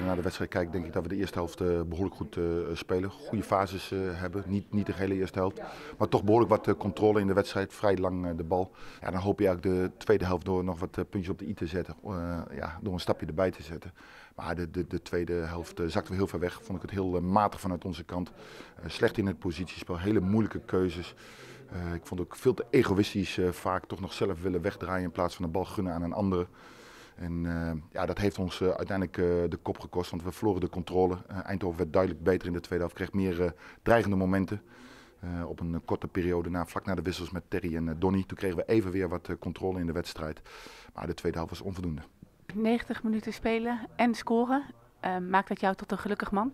je naar de wedstrijd kijkt, denk ik dat we de eerste helft eh, behoorlijk goed eh, spelen. Goede fases eh, hebben, niet, niet de hele eerste helft. Maar toch behoorlijk wat controle in de wedstrijd, vrij lang de bal. Ja, dan hoop je eigenlijk de tweede helft door nog wat puntjes op de i te zetten. ja, door een stapje erbij te zetten. Maar de, de, de tweede helft zakten we heel ver weg. Vond ik het heel matig vanuit onze kant. slecht in het positiespel, hele moeilijke keuzes. ik vond ook veel te egoïstisch vaak toch nog zelf willen wegdraaien in plaats van de bal gunnen aan een andere. En eh, ja, dat heeft ons eh, uiteindelijk eh, de kop gekost, want we verloren de controle. Eindhoven werd duidelijk beter in de tweede helft, kreeg meer dreigende momenten. op een korte periode na, vlak na de wissels met Terry en Donny. Toen kregen we even weer wat controle in de wedstrijd. Maar de tweede helft was onvoldoende. 90 minuten spelen en scoren. maakt dat jou tot een gelukkig man?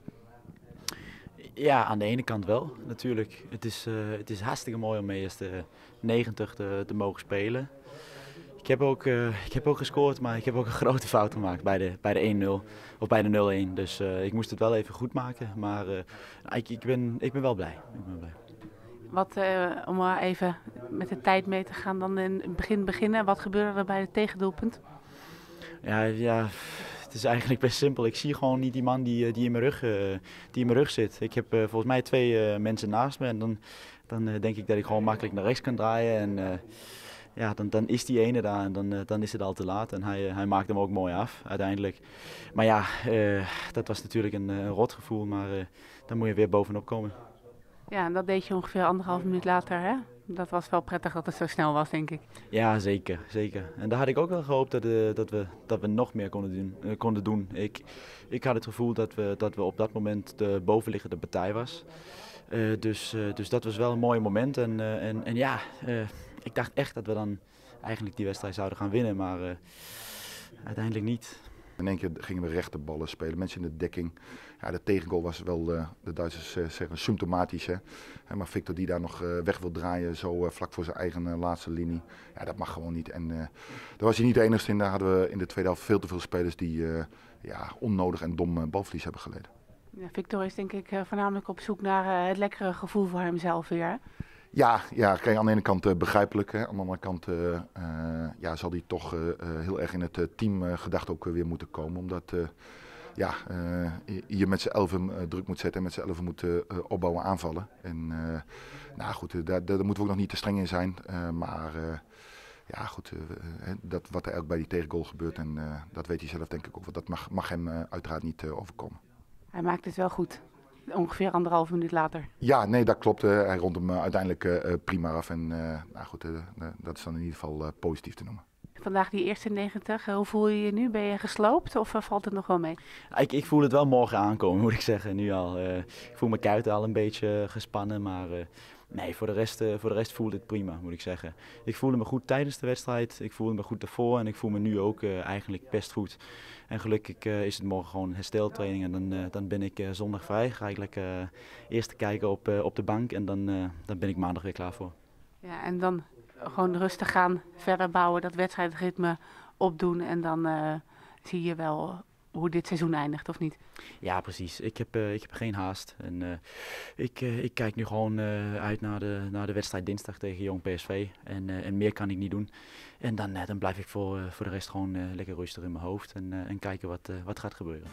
Ja, aan de ene kant wel, natuurlijk. Het is, het is hartstikke mooi om eerst de 90 te mogen spelen. Ik heb, ook, eh, ik heb ook gescoord, maar ik heb ook een grote fout gemaakt bij de, bij de 1-0 of bij de 0-1. Dus eh, ik moest het wel even goed maken. Maar eh, ik, ik, ben, ik ben wel blij. Ik ben blij. Wat, om maar even met de tijd mee te gaan, dan in het begin beginnen. Wat gebeurde er bij het tegendoelpunt? Ja, ja, het is eigenlijk best simpel. Ik zie gewoon niet die man die, die, in, mijn rug, die in mijn rug zit. Ik heb volgens mij twee mensen naast me en dan, dan denk ik dat ik gewoon makkelijk naar rechts kan draaien. En, ja, dan, dan is die ene daar en dan, eh, dan is het al te laat. En hij, eh, hij maakt hem ook mooi af uiteindelijk. Maar ja, eh, dat was natuurlijk een, een rotgevoel, maar uh, dan moet je weer bovenop komen. Ja, en dat deed je ongeveer anderhalf minuut later, hè? Dat was wel prettig dat het zo snel was, denk ik. Ja, zeker. zeker. En daar had ik ook wel gehoopt dat, uh, dat, we, dat we nog meer konden doen. konden doen. Ik, ik had het gevoel dat we, dat we op dat moment de bovenliggende partij was. dus, dus dat was wel een mooi moment. En, en, en ja, ik dacht echt dat we dan eigenlijk die wedstrijd zouden gaan winnen, maar eh, uiteindelijk niet. In één keer gingen we rechte ballen spelen, mensen in de dekking. Ja, de tegengoal was wel, eh, de Duitsers eh, zeggen, symptomatisch. Hè? maar Victor die daar nog weg wil draaien, zo vlak voor zijn eigen laatste linie. Ja, dat mag gewoon niet. En daar was hij niet de enigste in. Daar hadden we in de tweede helft veel te veel spelers die ja, onnodig en dom balverlies hebben geleden. Victor is denk ik voornamelijk op zoek naar het lekkere gevoel voor hemzelf weer. Ja, ja kijk, aan de ene kant eh, begrijpelijk. Hè. Aan de andere kant eh, eh, ja, zal die toch heel erg in het gedacht ook weer moeten komen. Omdat ja, je met z'n elfen uh, druk moet zetten en met z'n elfen moet opbouwen, aanvallen. En nou goed, daar, daar, moeten we ook nog niet te streng in zijn. maar ja, goed, dat, wat er ook bij die tegengoal gebeurt, en dat weet hij zelf denk ik ook, dat mag, mag hem uiteraard niet overkomen. Hij maakt het wel goed ongeveer anderhalf minuut later. Ja, nee, dat klopt. Eh, hij rond hem eh, uiteindelijk eh, prima af. En nou goed, dat is dan in ieder geval positief te noemen. Vandaag die eerste 90, eh, hoe voel je je nu? Ben je gesloopt of eh, valt het nog wel mee? Ik, ik voel het wel morgen aankomen, moet ik zeggen, nu al. Uh, ik voel mijn kuiten al een beetje gespannen, maar nee, voor de, rest, uh, voor de rest voelde het prima, moet ik zeggen. Ik voelde me goed tijdens de wedstrijd, ik voelde me goed daarvoor en ik voel me nu ook eigenlijk best goed. En gelukkig is het morgen gewoon hersteltraining en dan, dan ben ik zondag vrij. Ga ik lekker eerst kijken op, op de bank en dan, dan ben ik maandag weer klaar voor. Ja, en dan gewoon rustig gaan verder bouwen, dat wedstrijdritme opdoen. En dan eh, zie je wel hoe dit seizoen eindigt, of niet? Ja, precies. Ik heb, eh, ik heb geen haast. En, eh, ik, ik kijk nu gewoon uit naar de, naar de wedstrijd dinsdag tegen Jong PSV. En, en meer kan ik niet doen. En dan, dan blijf ik voor, voor de rest gewoon lekker rustig in mijn hoofd. En, en kijken wat, wat gaat gebeuren.